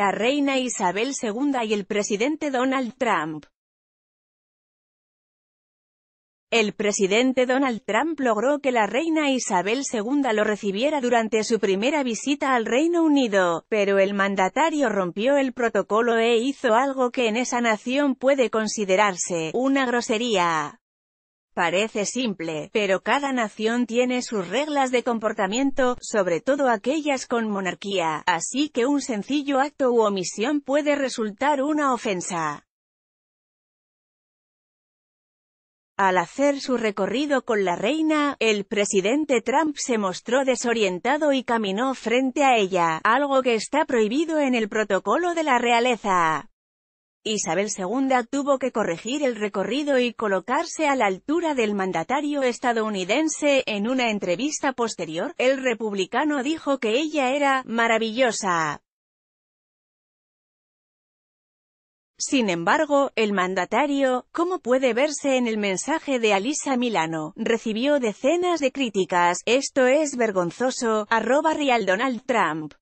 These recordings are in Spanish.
la reina Isabel II y el presidente Donald Trump. El presidente Donald Trump logró que la reina Isabel II lo recibiera durante su primera visita al Reino Unido, pero el mandatario rompió el protocolo e hizo algo que en esa nación puede considerarse una grosería. Parece simple, pero cada nación tiene sus reglas de comportamiento, sobre todo aquellas con monarquía, así que un sencillo acto u omisión puede resultar una ofensa. Al hacer su recorrido con la reina, el presidente Trump se mostró desorientado y caminó frente a ella, algo que está prohibido en el protocolo de la realeza. Isabel II tuvo que corregir el recorrido y colocarse a la altura del mandatario estadounidense. En una entrevista posterior, el republicano dijo que ella era «maravillosa». Sin embargo, el mandatario, como puede verse en el mensaje de Alisa Milano, recibió decenas de críticas, esto es vergonzoso, arroba real Donald Trump.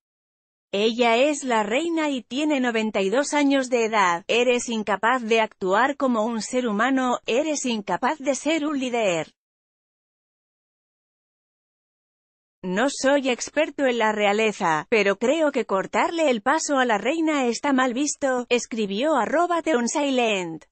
Ella es la reina y tiene 92 años de edad. Eres incapaz de actuar como un ser humano, eres incapaz de ser un líder. No soy experto en la realeza, pero creo que cortarle el paso a la reina está mal visto, escribió arroba Silent.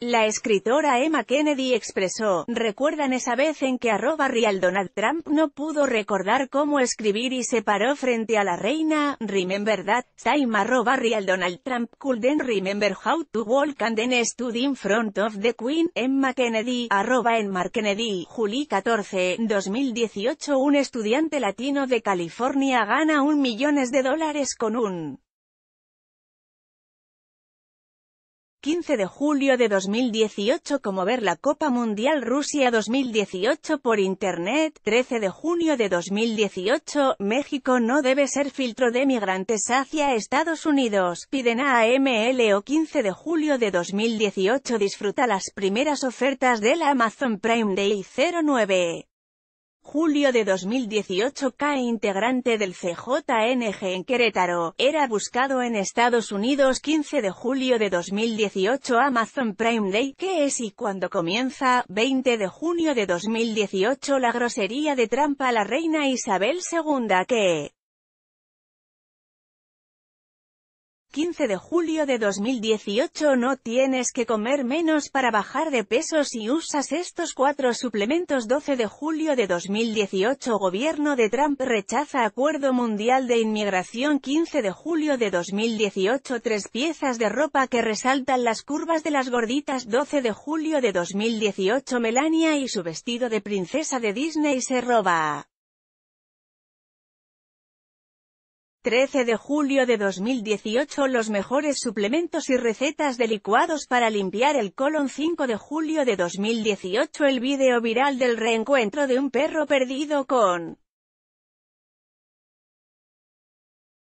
La escritora Emma Kennedy expresó, recuerdan esa vez en que arroba real Donald Trump no pudo recordar cómo escribir y se paró frente a la reina, remember that, time arroba real Donald Trump couldn't remember how to walk and then stood in front of the queen, Emma Kennedy, arroba Mark Kennedy, Juli 14, 2018 Un estudiante latino de California gana un millones de dólares con un 15 de julio de 2018 como ver la Copa Mundial Rusia 2018 por Internet, 13 de junio de 2018, México no debe ser filtro de migrantes hacia Estados Unidos, piden a o 15 de julio de 2018 disfruta las primeras ofertas de la Amazon Prime Day 09 julio de 2018 K integrante del CJNG en Querétaro, era buscado en Estados Unidos 15 de julio de 2018 Amazon Prime Day, que es y cuando comienza, 20 de junio de 2018 la grosería de trampa a la reina Isabel II que, 15 de julio de 2018 no tienes que comer menos para bajar de peso si usas estos cuatro suplementos 12 de julio de 2018 Gobierno de Trump rechaza Acuerdo Mundial de Inmigración 15 de julio de 2018 Tres piezas de ropa que resaltan las curvas de las gorditas 12 de julio de 2018 Melania y su vestido de princesa de Disney se roba 13 de julio de 2018 Los mejores suplementos y recetas de licuados para limpiar el colon 5 de julio de 2018 El video viral del reencuentro de un perro perdido con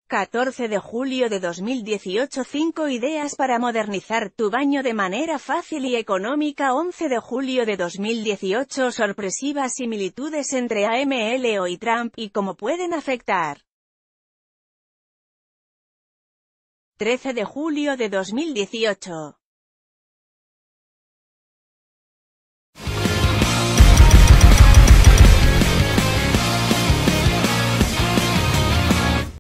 14 de julio de 2018 5 ideas para modernizar tu baño de manera fácil y económica 11 de julio de 2018 Sorpresivas similitudes entre AMLO y Trump y cómo pueden afectar 13 de julio de 2018.